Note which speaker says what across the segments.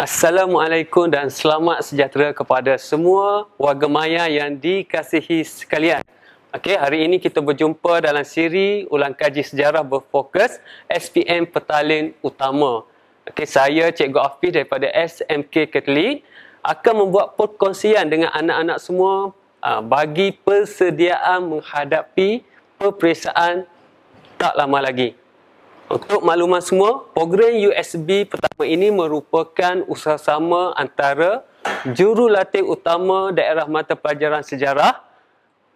Speaker 1: Assalamualaikum dan selamat sejahtera kepada semua warga maya yang dikasihi sekalian. Okey, hari ini kita berjumpa dalam siri ulang kaji sejarah berfokus SPM Petalin Utama. Okey, saya Cikgu Afif daripada SMK Ketli akan membuat perkongsian dengan anak-anak semua ah, bagi persediaan menghadapi peperiksaan tak lama lagi. Untuk makluman semua, program USB pertama ini merupakan sama antara jurulatih utama daerah mata pelajaran sejarah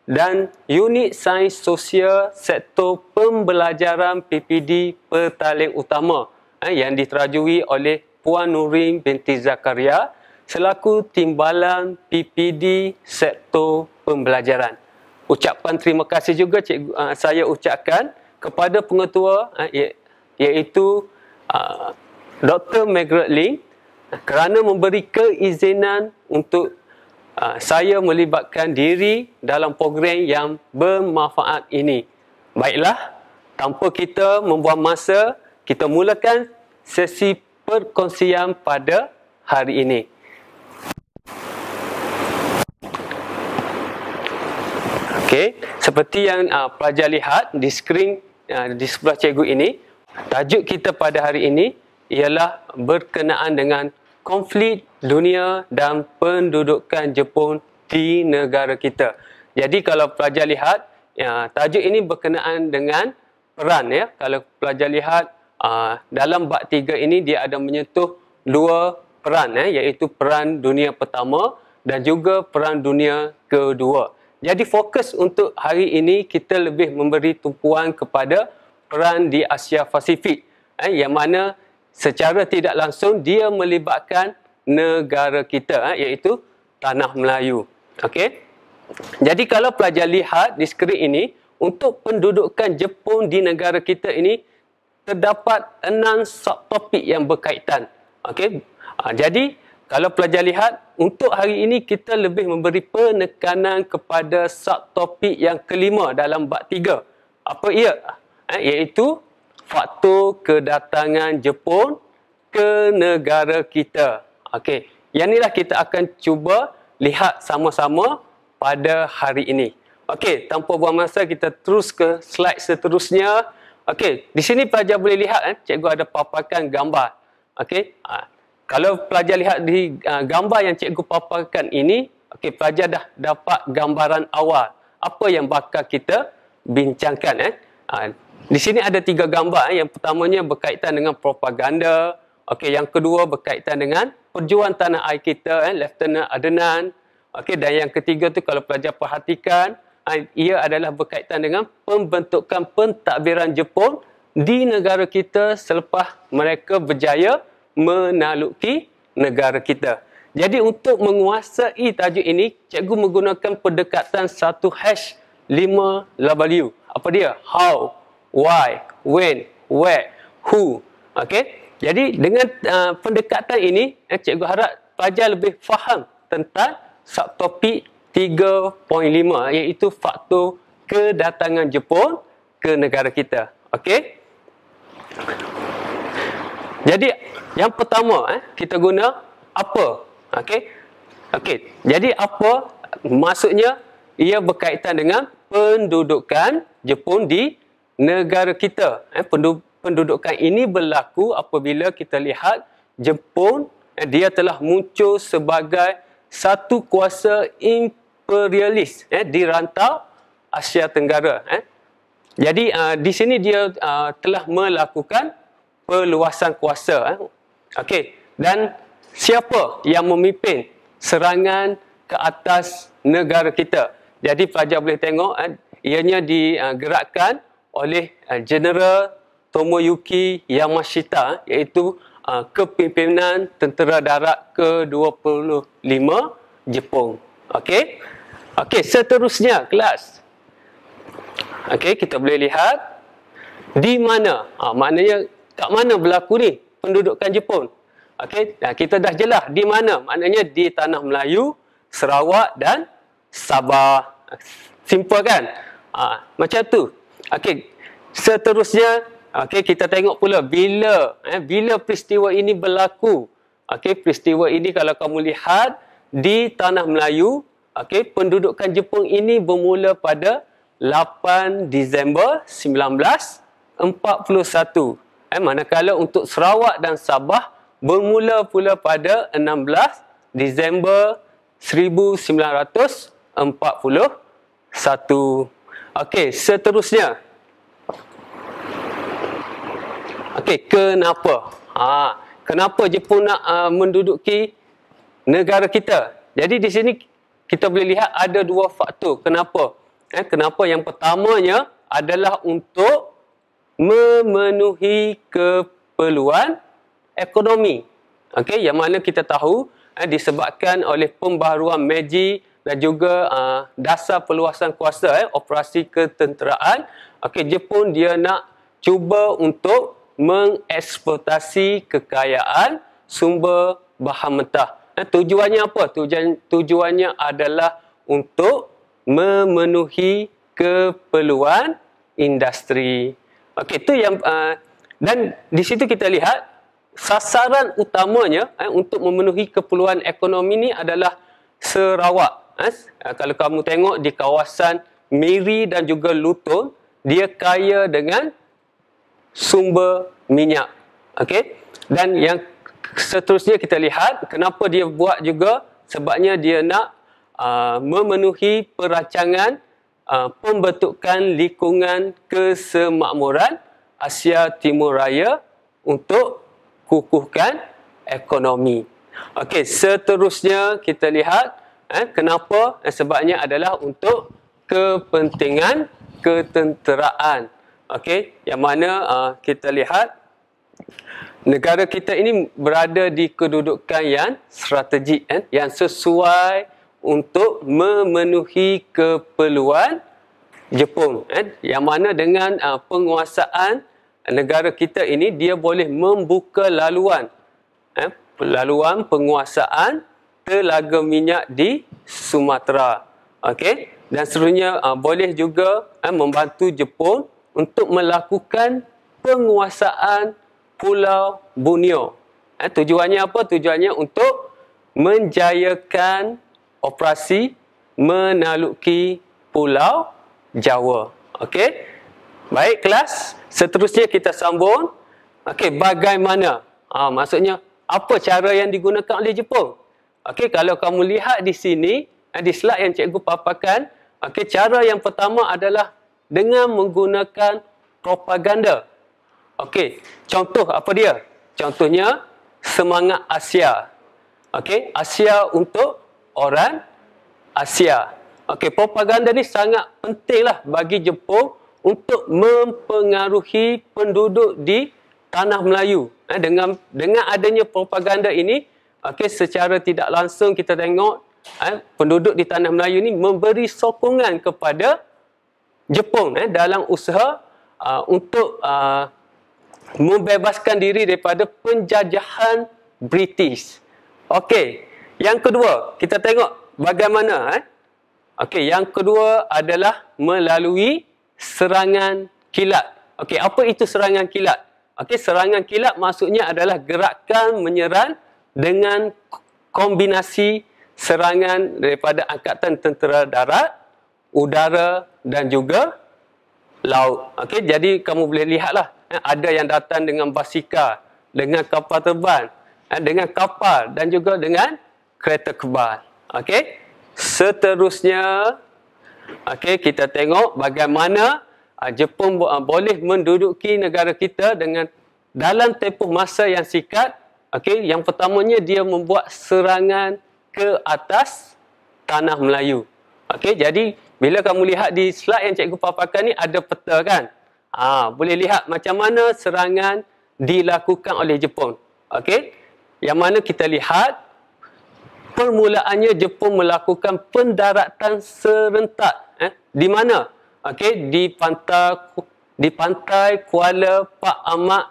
Speaker 1: dan unit sains sosial sektor pembelajaran PPD pertaling utama eh, yang diterajui oleh Puan Nurin binti Zakaria selaku timbalan PPD sektor pembelajaran. Ucapan terima kasih juga cikgu, uh, eh, saya ucapkan kepada pengetua uh, iaitu uh, Dr. Margaret Lee kerana memberi keizinan untuk uh, saya melibatkan diri dalam program yang bermanfaat ini. Baiklah, tanpa kita membuang masa, kita mulakan sesi perkongsian pada hari ini. Okay. Seperti yang uh, pelajar lihat di skrin uh, di sebelah cikgu ini, Tajuk kita pada hari ini ialah berkenaan dengan konflik dunia dan pendudukan Jepun di negara kita. Jadi kalau pelajar lihat, ya, tajuk ini berkenaan dengan peran ya. Kalau pelajar lihat uh, dalam bab tiga ini dia ada menyentuh dua peran ya, iaitu peran dunia pertama dan juga peran dunia kedua. Jadi fokus untuk hari ini kita lebih memberi tumpuan kepada peran di Asia Pasifik eh, yang mana secara tidak langsung dia melibatkan negara kita eh, iaitu tanah Melayu. Okey. Jadi kalau pelajar lihat di skrin ini untuk pendudukan Jepun di negara kita ini terdapat enam subtopik yang berkaitan. Okey. Ah, jadi kalau pelajar lihat untuk hari ini kita lebih memberi penekanan kepada subtopik yang kelima dalam bab tiga. Apa ia? eh, iaitu faktor kedatangan Jepun ke negara kita. Okey, yang inilah kita akan cuba lihat sama-sama pada hari ini. Okey, tanpa buang masa kita terus ke slide seterusnya. Okey, di sini pelajar boleh lihat eh, cikgu ada paparkan gambar. Okey, ha. kalau pelajar lihat di ha, gambar yang cikgu paparkan ini, okey pelajar dah dapat gambaran awal apa yang bakal kita bincangkan eh. Ha. Di sini ada tiga gambar. Yang pertamanya berkaitan dengan propaganda. Okey, yang kedua berkaitan dengan perjuangan tanah air kita, eh, Lieutenant Adnan. Okey, dan yang ketiga tu kalau pelajar perhatikan, eh, ia adalah berkaitan dengan pembentukan pentadbiran Jepun di negara kita selepas mereka berjaya menaluki negara kita. Jadi untuk menguasai tajuk ini, cikgu menggunakan pendekatan satu hash 5 W. Apa dia? How? why, when, where, who. Okay? Jadi dengan uh, pendekatan ini, eh, cikgu harap pelajar lebih faham tentang subtopik 3.5 iaitu faktor kedatangan Jepun ke negara kita. Okey. Jadi yang pertama eh kita guna apa? Okey. Okey. Jadi apa maksudnya ia berkaitan dengan pendudukan Jepun di negara kita, eh, pendudukan ini berlaku apabila kita lihat Jepun, eh, dia telah muncul sebagai satu kuasa imperialis eh, di rantau Asia Tenggara. Eh. Jadi uh, di sini dia uh, telah melakukan perluasan kuasa. Eh. Okey, dan siapa yang memimpin serangan ke atas negara kita? Jadi pelajar boleh tengok, eh, ianya digerakkan oleh eh, General Tomoyuki Yamashita iaitu eh, kepimpinan tentera darat ke-25 Jepun. Okey. Okey, seterusnya kelas. Okey, kita boleh lihat di mana? Ha, maknanya kat mana berlaku ni pendudukan Jepun? Okey, dah kita dah jelas di mana? Maknanya di tanah Melayu, Sarawak dan Sabah. Simpulkan kan? Ha, macam tu. Okey. Seterusnya, okey kita tengok pula bila eh bila peristiwa ini berlaku. Okey, peristiwa ini kalau kamu lihat di tanah Melayu, okey pendudukan Jepun ini bermula pada 8 Disember 1941. Eh manakala untuk Sarawak dan Sabah bermula pula pada 16 Disember 1941. Okey, seterusnya. Okey, kenapa? Ha, kenapa Jepun nak uh, menduduki negara kita? Jadi di sini kita boleh lihat ada dua faktor. Kenapa? Eh, kenapa yang pertamanya adalah untuk memenuhi keperluan ekonomi. Okey, yang mana kita tahu eh, disebabkan oleh pembaharuan Meiji dan juga uh, dasar perluasan kuasa eh, operasi ketenteraan okey Jepun dia nak cuba untuk mengeksploitasi kekayaan sumber bahan mentah. Eh, tujuannya apa? Tujuan, tujuannya adalah untuk memenuhi keperluan industri. Okey, itu yang uh, dan di situ kita lihat sasaran utamanya eh, untuk memenuhi keperluan ekonomi ini adalah Sarawak. As, uh, kalau kamu tengok di kawasan Miri dan juga Lutung, dia kaya dengan sumber minyak. Okey. Dan yang seterusnya kita lihat kenapa dia buat juga sebabnya dia nak uh, memenuhi perancangan uh, pembentukan lingkungan kesemakmuran Asia Timur Raya untuk kukuhkan ekonomi. Okey, seterusnya kita lihat Eh, kenapa? Eh, sebabnya adalah untuk kepentingan ketenteraan. Okey, yang mana uh, kita lihat negara kita ini berada di kedudukan yang strategik eh, yang sesuai untuk memenuhi keperluan Jepun eh, yang mana dengan uh, penguasaan negara kita ini dia boleh membuka laluan eh, laluan penguasaan telaga minyak di Sumatera. Okey, dan seterusnya uh, boleh juga uh, membantu Jepun untuk melakukan penguasaan Pulau Bunio. Uh, ah, tujuannya apa? Tujuannya untuk menjayakan operasi menaluki Pulau Jawa. Okey. Baik kelas, seterusnya kita sambung. Okey, bagaimana? Ah uh, maksudnya apa cara yang digunakan oleh Jepun? Okey, kalau kamu lihat di sini, eh, di slide yang cikgu paparkan, okey, cara yang pertama adalah dengan menggunakan propaganda. Okey, contoh apa dia? Contohnya, semangat Asia. Okey, Asia untuk orang Asia. Okey, propaganda ni sangat pentinglah bagi Jepun untuk mempengaruhi penduduk di tanah Melayu. Eh, dengan dengan adanya propaganda ini, okey secara tidak langsung kita tengok eh, penduduk di tanah Melayu ni memberi sokongan kepada Jepun eh, dalam usaha uh, untuk uh, membebaskan diri daripada penjajahan British. Okey, yang kedua, kita tengok bagaimana eh. Okey, yang kedua adalah melalui serangan kilat. Okey, apa itu serangan kilat? Okey, serangan kilat maksudnya adalah gerakan menyerang dengan kombinasi serangan daripada angkatan tentera darat, udara dan juga laut. Okey, jadi kamu boleh lihatlah eh, ada yang datang dengan basikal, dengan kapal terbang, eh, dengan kapal dan juga dengan kereta kebal. Okey. Seterusnya okey kita tengok bagaimana eh, Jepun boleh menduduki negara kita dengan dalam tempoh masa yang singkat Okey, yang pertamanya dia membuat serangan ke atas tanah Melayu. Okey, jadi bila kamu lihat di slide yang cikgu paparkan ni ada peta kan? Ha, boleh lihat macam mana serangan dilakukan oleh Jepun. Okey. Yang mana kita lihat permulaannya Jepun melakukan pendaratan serentak eh di mana? Okey, di pantai di pantai Kuala Pak Amak,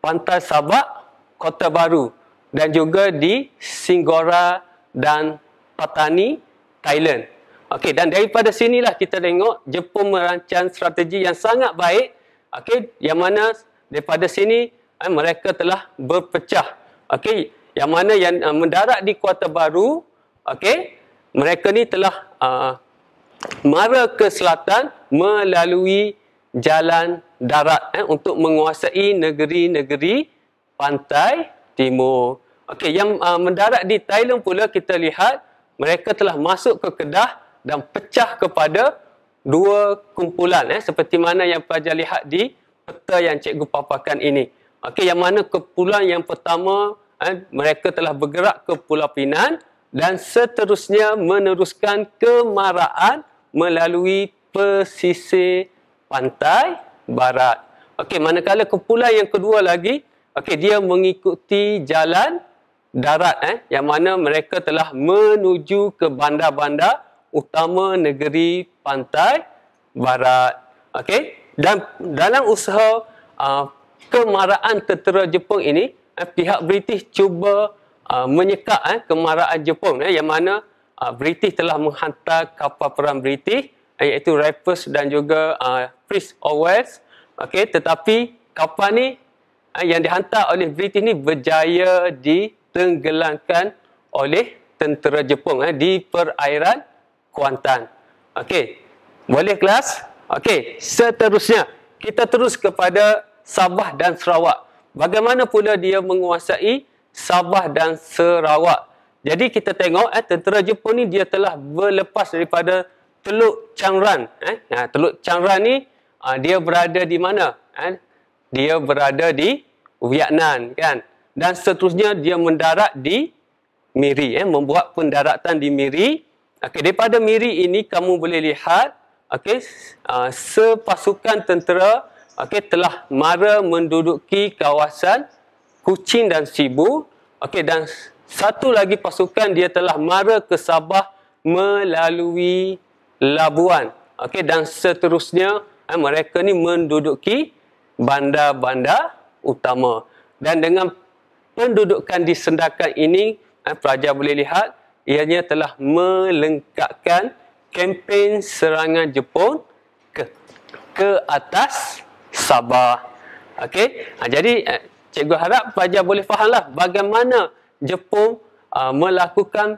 Speaker 1: Pantai Sabak Kota Baru dan juga di Singora dan Patani, Thailand. Okey, dan daripada sinilah kita tengok Jepun merancang strategi yang sangat baik. Okey, yang mana daripada sini eh, mereka telah berpecah. Okey, yang mana yang uh, mendarat di Kota Baru, okey, mereka ni telah uh, mara ke selatan melalui jalan darat eh, untuk menguasai negeri-negeri pantai timur. Okey, yang uh, mendarat di Thailand pula kita lihat mereka telah masuk ke Kedah dan pecah kepada dua kumpulan eh seperti mana yang pelajar lihat di peta yang cikgu paparkan ini. Okey, yang mana kumpulan yang pertama eh mereka telah bergerak ke Pulau Pinang dan seterusnya meneruskan kemaraan melalui pesisir pantai barat. Okey, manakala kumpulan yang kedua lagi Okey, dia mengikuti jalan darat eh yang mana mereka telah menuju ke bandar-bandar utama negeri pantai barat. Okey, dan dalam usaha uh, kemarahan tentera Jepun ini, eh, pihak British cuba uh, menyekat eh kemarahan Jepun eh yang mana uh, British telah menghantar kapal perang British eh, iaitu Raffles dan juga uh, Prince of Wales. Okey, tetapi kapal ni Eh, yang dihantar oleh British ni berjaya ditenggelamkan oleh tentera Jepun eh, di perairan Kuantan. Okey. Boleh kelas? Okey. Seterusnya, kita terus kepada Sabah dan Sarawak. Bagaimana pula dia menguasai Sabah dan Sarawak? Jadi kita tengok eh, tentera Jepun ni dia telah berlepas daripada Teluk Changran. Eh. Nah, Teluk Changran ni ah, dia berada di mana? Eh, dia berada di Vietnam kan dan seterusnya dia mendarat di Miri eh membuat pendaratan di Miri okey daripada Miri ini kamu boleh lihat okey uh, sepasukan tentera okey telah mara menduduki kawasan Kuching dan Sibu okey dan satu lagi pasukan dia telah mara ke Sabah melalui Labuan okey dan seterusnya eh, mereka ni menduduki bandar-bandar utama. Dan dengan pendudukan di sendakan ini, eh, pelajar boleh lihat, ianya telah melengkapkan kempen serangan Jepun ke ke atas Sabah. Okey, ha, jadi eh, cikgu harap pelajar boleh fahamlah bagaimana Jepun uh, melakukan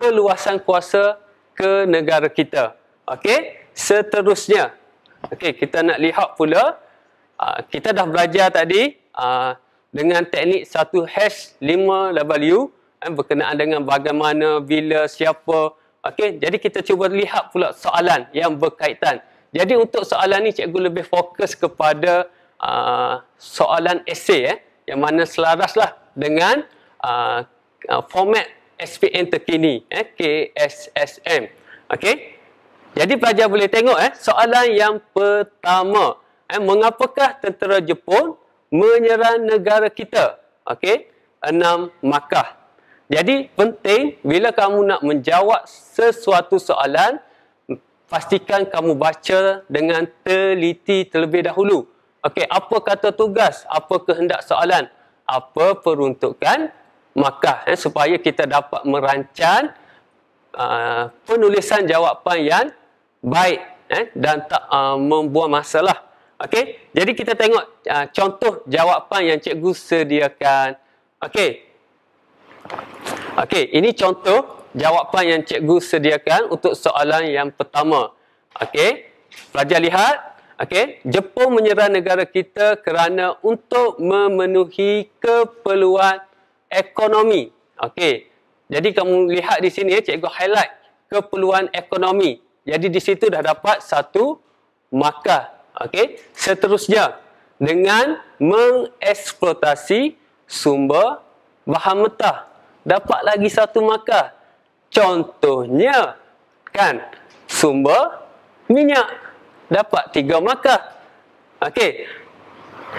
Speaker 1: peluasan kuasa ke negara kita. Okey, seterusnya. Okey, kita nak lihat pula Ah, kita dah belajar tadi ah, dengan teknik satu hash lima level eh, U berkenaan dengan bagaimana, bila, siapa. Okey, jadi kita cuba lihat pula soalan yang berkaitan. Jadi untuk soalan ni cikgu lebih fokus kepada ah, soalan esei eh, yang mana selaraslah dengan format SPM terkini eh, KSSM. Okey. Jadi pelajar boleh tengok eh soalan yang pertama Eh, mengapakah tentera Jepun menyerang negara kita? Okey, enam makah. Jadi penting bila kamu nak menjawab sesuatu soalan, pastikan kamu baca dengan teliti terlebih dahulu. Okey, apa kata tugas? Apa kehendak soalan? Apa peruntukan makah? Eh, supaya kita dapat merancang uh, penulisan jawapan yang baik eh, dan tak uh, membuang masalah. Okey, jadi kita tengok uh, contoh jawapan yang cikgu sediakan. Okey. Okey, ini contoh jawapan yang cikgu sediakan untuk soalan yang pertama. Okey. Pelajar lihat, okey, Jepun menyerang negara kita kerana untuk memenuhi keperluan ekonomi. Okey. Jadi kamu lihat di sini ya, cikgu highlight keperluan ekonomi. Jadi di situ dah dapat satu markah okey seterusnya dengan mengeksploitasi sumber bahan mentah dapat lagi satu markah contohnya kan sumber minyak dapat tiga markah okey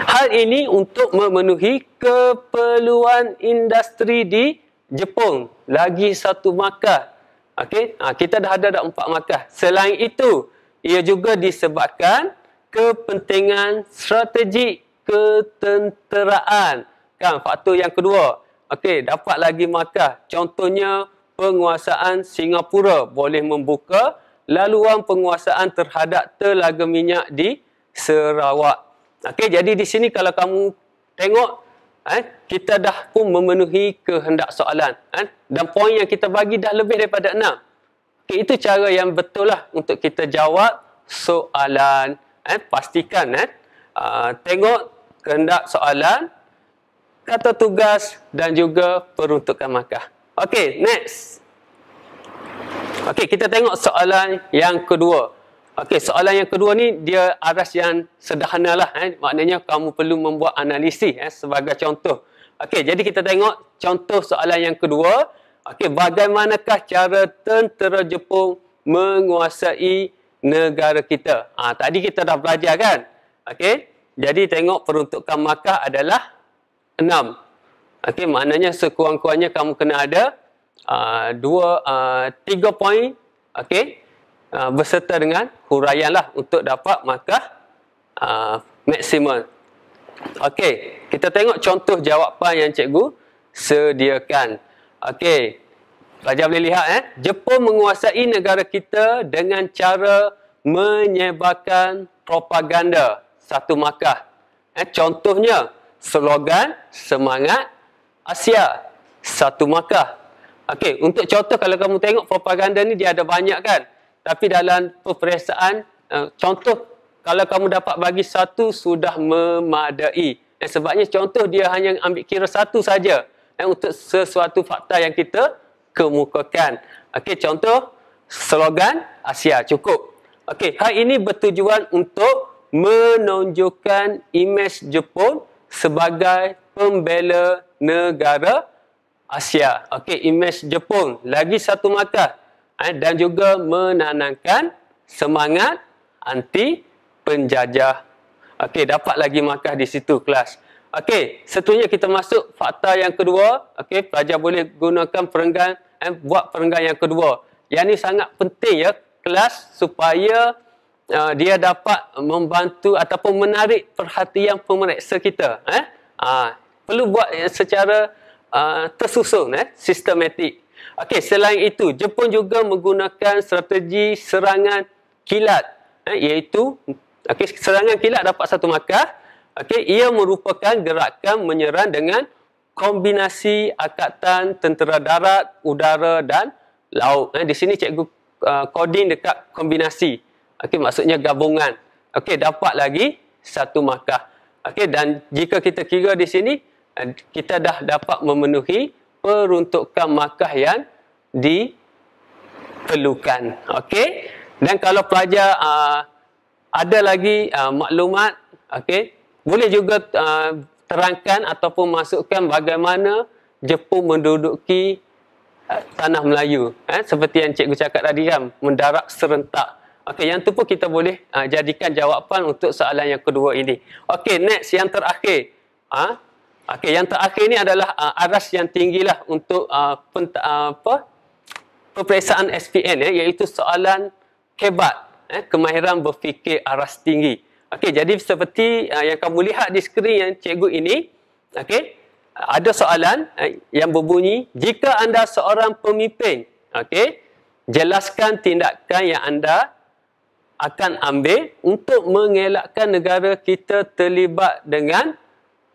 Speaker 1: hal ini untuk memenuhi keperluan industri di Jepun lagi satu markah okey ha, kita dah ada dah empat markah selain itu ia juga disebabkan kepentingan strategi ketenteraan. Kan, faktor yang kedua. Okey, dapat lagi markah. Contohnya, penguasaan Singapura boleh membuka laluan penguasaan terhadap telaga minyak di Sarawak. Okey, jadi di sini kalau kamu tengok, eh, kita dah pun memenuhi kehendak soalan. Eh, dan poin yang kita bagi dah lebih daripada enam. Okey itu cara yang betul lah untuk kita jawab soalan eh, pastikan eh, uh, tengok kehendak soalan kata tugas dan juga peruntukan markah Okey, next Okey, kita tengok soalan yang kedua Okey, soalan yang kedua ni dia aras yang sederhana lah eh. maknanya kamu perlu membuat analisis eh, sebagai contoh Okey, jadi kita tengok contoh soalan yang kedua Okey, bagaimanakah cara tentera Jepun menguasai negara kita. Ha, tadi kita dah belajar kan? Okey. Jadi tengok peruntukan Makkah adalah enam. Okey, maknanya sekurang-kurangnya kamu kena ada uh, dua, uh, tiga poin okay, uh, ha, berserta dengan huraian lah untuk dapat Makkah uh, maksimal. Okey, kita tengok contoh jawapan yang cikgu sediakan. Okey, Raja boleh lihat eh. Jepun menguasai negara kita dengan cara menyebarkan propaganda satu markah. Eh, contohnya, slogan semangat Asia satu markah. Okey, untuk contoh kalau kamu tengok propaganda ni dia ada banyak kan. Tapi dalam peperiksaan eh, contoh kalau kamu dapat bagi satu sudah memadai. Eh, sebabnya contoh dia hanya ambil kira satu saja. Eh, untuk sesuatu fakta yang kita kemukakan. Okey, contoh slogan Asia cukup. Okey, hal ini bertujuan untuk menonjolkan imej Jepun sebagai pembela negara Asia. Okey, imej Jepun lagi satu markah eh, dan juga menanamkan semangat anti penjajah. Okey, dapat lagi markah di situ kelas. Okey, seterusnya kita masuk fakta yang kedua. Okey, pelajar boleh gunakan perenggan eh, buat perenggan yang kedua. Yang ni sangat penting ya kelas supaya uh, dia dapat membantu ataupun menarik perhatian pemeriksa kita. Eh? Uh, perlu buat secara uh, tersusun, eh, sistematik. Okey, selain itu, Jepun juga menggunakan strategi serangan kilat eh, iaitu okay, serangan kilat dapat satu markah. Okey, ia merupakan gerakan menyerang dengan kombinasi akatan tentera darat, udara dan laut. Eh, di sini cikgu uh, coding dekat kombinasi. Okey, maksudnya gabungan. Okey, dapat lagi satu markah. Okey, dan jika kita kira di sini, eh, kita dah dapat memenuhi peruntukan markah yang diperlukan. Okey, dan kalau pelajar uh, ada lagi uh, maklumat, okey, boleh juga uh, terangkan ataupun masukkan bagaimana Jepun menduduki eh, tanah Melayu eh? seperti yang cikgu cakap tadi kan mendarat serentak okey yang tu pun kita boleh uh, jadikan jawapan untuk soalan yang kedua ini okey next yang terakhir ha? okey yang terakhir ini adalah uh, aras yang tinggilah untuk uh, pent- uh, apa peperiksaan SPN eh? iaitu soalan kebat eh kemahiran berfikir aras tinggi Okey, jadi seperti uh, yang kamu lihat di skrin yang cikgu ini, okey, ada soalan uh, yang berbunyi, jika anda seorang pemimpin, okey, jelaskan tindakan yang anda akan ambil untuk mengelakkan negara kita terlibat dengan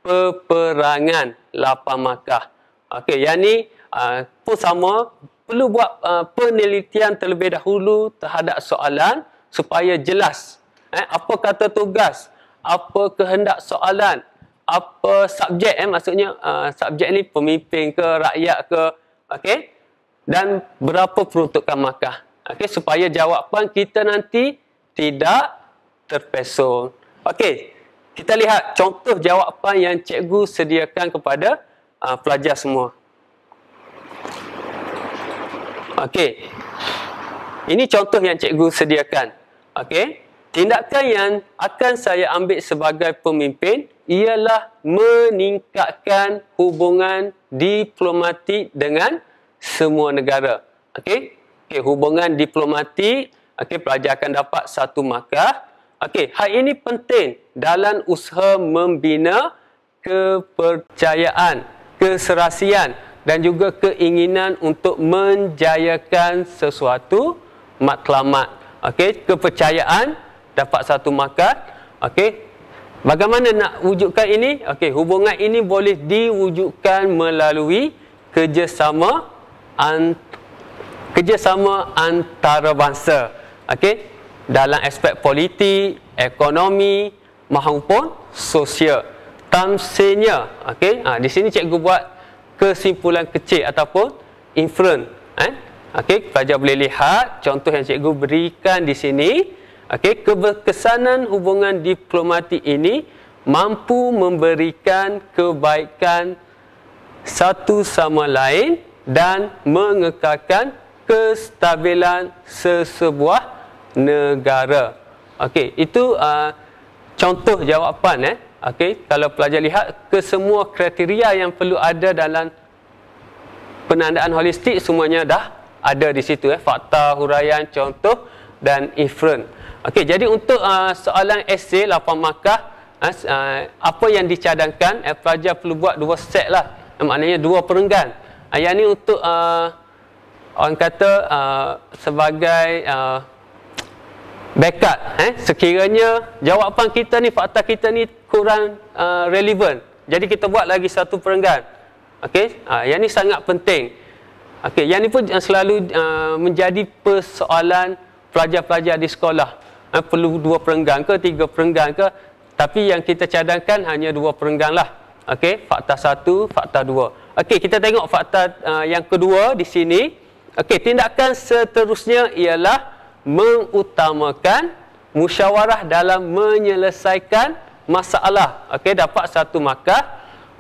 Speaker 1: peperangan lapan makah. Okey, yang ni uh, pun sama, perlu buat uh, penelitian terlebih dahulu terhadap soalan supaya jelas eh, apa kata tugas, apa kehendak soalan, apa subjek eh, maksudnya uh, subjek ni pemimpin ke rakyat ke okey dan berapa peruntukan makah okey supaya jawapan kita nanti tidak terpesong okey kita lihat contoh jawapan yang cikgu sediakan kepada uh, pelajar semua okey ini contoh yang cikgu sediakan okey Tindakan yang akan saya ambil sebagai pemimpin ialah meningkatkan hubungan diplomatik dengan semua negara. Okey? Okey, hubungan diplomatik, okey pelajar akan dapat satu markah. Okey, hal ini penting dalam usaha membina kepercayaan, keserasian dan juga keinginan untuk menjayakan sesuatu matlamat. Okey, kepercayaan dapat satu makan okey bagaimana nak wujudkan ini okey hubungan ini boleh diwujudkan melalui kerjasama ant- kerjasama antarabangsa okey dalam aspek politik ekonomi mahupun sosial tamsenya okey ha, di sini cikgu buat kesimpulan kecil ataupun inference eh okey pelajar boleh lihat contoh yang cikgu berikan di sini Okey, kesanan hubungan diplomatik ini mampu memberikan kebaikan satu sama lain dan mengekalkan kestabilan sesebuah negara. Okey, itu uh, contoh jawapan eh. Okey, kalau pelajar lihat kesemua kriteria yang perlu ada dalam penandaan holistik semuanya dah ada di situ eh fakta huraian contoh dan ifrun. Okey, jadi untuk uh, soalan esei lapan makkah uh, uh, apa yang dicadangkan uh, pelajar perlu buat dua set lah. Uh, maknanya dua perenggan. Uh, yang ni untuk uh, orang kata uh, sebagai uh, backup eh sekiranya jawapan kita ni fakta kita ni kurang uh, relevan. Jadi kita buat lagi satu perenggan. Okey, uh, yang ni sangat penting. Okey, yang ni pun uh, selalu uh, menjadi persoalan pelajar-pelajar di sekolah ha, perlu dua perenggan ke tiga perenggan ke tapi yang kita cadangkan hanya dua perenggan lah okey fakta satu fakta dua okey kita tengok fakta uh, yang kedua di sini okey tindakan seterusnya ialah mengutamakan musyawarah dalam menyelesaikan masalah okey dapat satu markah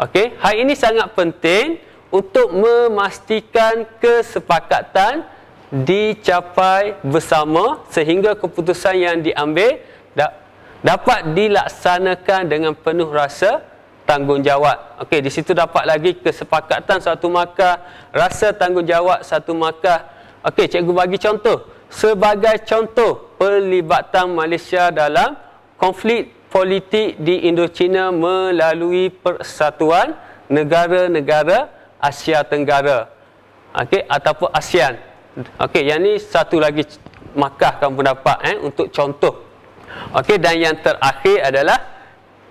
Speaker 1: okey hal ini sangat penting untuk memastikan kesepakatan dicapai bersama sehingga keputusan yang diambil da- dapat dilaksanakan dengan penuh rasa tanggungjawab. Okey, di situ dapat lagi kesepakatan satu markah, rasa tanggungjawab satu markah. Okey, cikgu bagi contoh. Sebagai contoh pelibatan Malaysia dalam konflik politik di Indochina melalui Persatuan Negara-Negara Asia Tenggara. Okey, ataupun ASEAN. Okey, yang ni satu lagi makah kamu dapat eh untuk contoh. Okey, dan yang terakhir adalah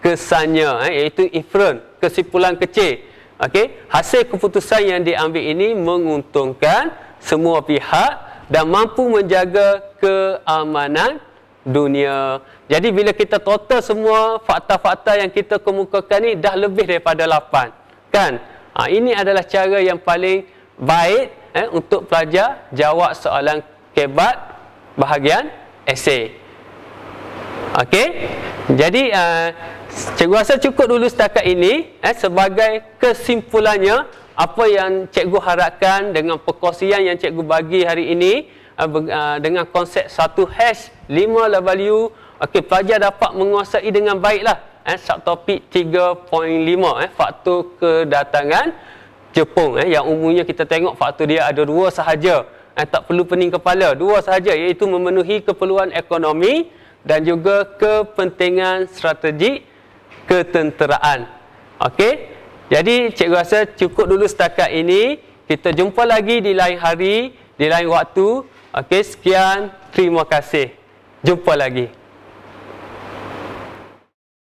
Speaker 1: kesannya eh iaitu ifron, kesimpulan kecil. Okey, hasil keputusan yang diambil ini menguntungkan semua pihak dan mampu menjaga keamanan dunia. Jadi bila kita total semua fakta-fakta yang kita kemukakan ni dah lebih daripada 8. Kan? Ha, ini adalah cara yang paling baik eh, untuk pelajar jawab soalan kebat bahagian esei. Okey. Jadi uh, cikgu rasa cukup dulu setakat ini eh, sebagai kesimpulannya apa yang cikgu harapkan dengan perkongsian yang cikgu bagi hari ini eh, eh, dengan konsep satu hash lima la value okey pelajar dapat menguasai dengan baiklah eh subtopik 3.5 eh faktor kedatangan Jepung eh, yang umumnya kita tengok faktor dia ada dua sahaja eh, tak perlu pening kepala dua sahaja iaitu memenuhi keperluan ekonomi dan juga kepentingan strategi ketenteraan okey jadi cikgu rasa cukup dulu setakat ini kita jumpa lagi di lain hari di lain waktu okey sekian terima kasih jumpa lagi